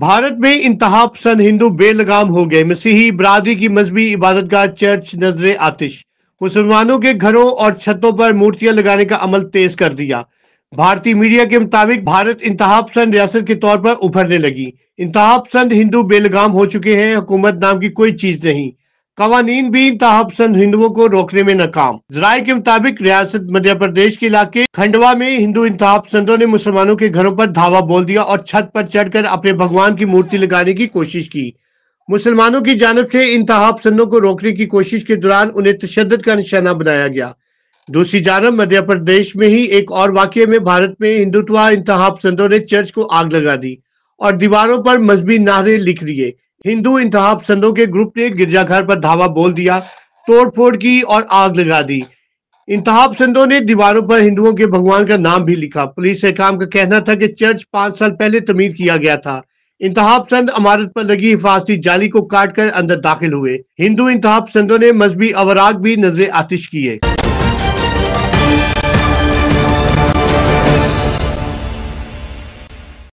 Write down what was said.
भारत में इंतहा पसंद हिंदू बेलगाम हो गए मसीही बरादरी की मजहबी इबादतगाह चर्च नजर आतिश मुसलमानों के घरों और छतों पर मूर्तियां लगाने का अमल तेज कर दिया भारतीय मीडिया के मुताबिक भारत इंतहा पसंद रियासत के तौर पर उभरने लगी इंतहा पसंद हिंदू बेलगाम हो चुके हैं हुकूमत नाम की कोई चीज नहीं कवानीन भी इंतहापसंद हिंदुओं को रोकने में नाकाम जराये के मुताबिक रियासत मध्य प्रदेश के इलाके खंडवा में हिंदू इंतहापसंदों ने मुसलमानों के घरों पर धावा बोल दिया और छत पर चढ़कर अपने भगवान की मूर्ति लगाने की कोशिश की मुसलमानों की जानब से इंतहापसंदों को रोकने की कोशिश के दौरान उन्हें तशद का निशाना बनाया गया दूसरी जानब मध्य प्रदेश में ही एक और वाक्य में भारत में हिंदुत्व इंतहापसंदों ने चर्च को आग लगा दी और दीवारों पर मजहबी नारे लिख दिए हिंदू इंतहा पसंदों के ग्रुप ने गिरजाघर पर धावा बोल दिया तोड़फोड़ की और आग लगा दी इंतहा पसंदों ने दीवारों पर हिंदुओं के भगवान का नाम भी लिखा पुलिस एहकाम का कहना था कि चर्च पांच साल पहले तमीर किया गया था इंतहा पसंद इमारत पर लगी हिफाजती जाली को काटकर अंदर दाखिल हुए हिंदू इंतहा पसंदों ने मजहबी अवराग भी नजर आतिश किए